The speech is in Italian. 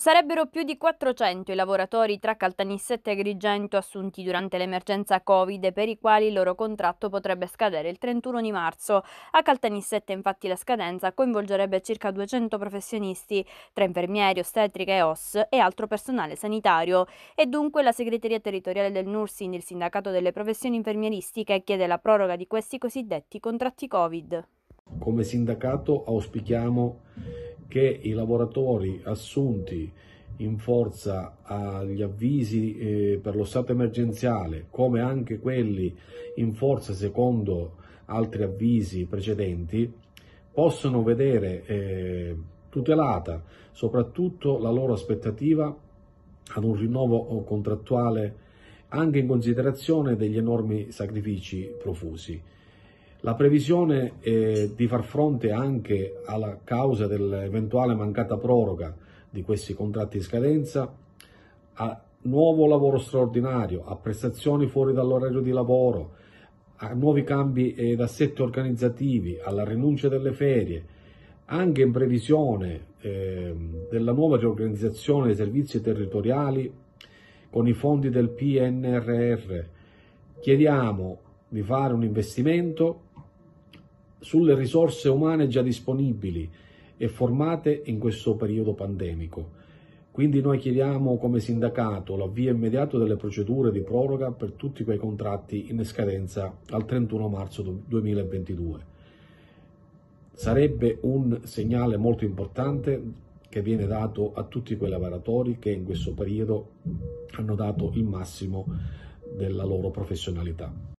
Sarebbero più di 400 i lavoratori tra Caltanissette e Agrigento assunti durante l'emergenza Covid per i quali il loro contratto potrebbe scadere il 31 di marzo. A Caltanissette infatti la scadenza coinvolgerebbe circa 200 professionisti tra infermieri, ostetriche e OS e altro personale sanitario e dunque la segreteria territoriale del Nursing, il sindacato delle professioni infermieristiche, chiede la proroga di questi cosiddetti contratti Covid. Come sindacato auspichiamo che i lavoratori assunti in forza agli avvisi eh, per lo stato emergenziale, come anche quelli in forza secondo altri avvisi precedenti, possono vedere eh, tutelata soprattutto la loro aspettativa ad un rinnovo contrattuale anche in considerazione degli enormi sacrifici profusi. La previsione è di far fronte anche alla causa dell'eventuale mancata proroga di questi contratti in scadenza a nuovo lavoro straordinario, a prestazioni fuori dall'orario di lavoro, a nuovi cambi ed assetti organizzativi, alla rinuncia delle ferie, anche in previsione eh, della nuova riorganizzazione dei servizi territoriali con i fondi del PNRR. Chiediamo di fare un investimento sulle risorse umane già disponibili e formate in questo periodo pandemico. Quindi noi chiediamo come sindacato l'avvio immediato delle procedure di proroga per tutti quei contratti in scadenza al 31 marzo 2022. Sarebbe un segnale molto importante che viene dato a tutti quei lavoratori che in questo periodo hanno dato il massimo della loro professionalità.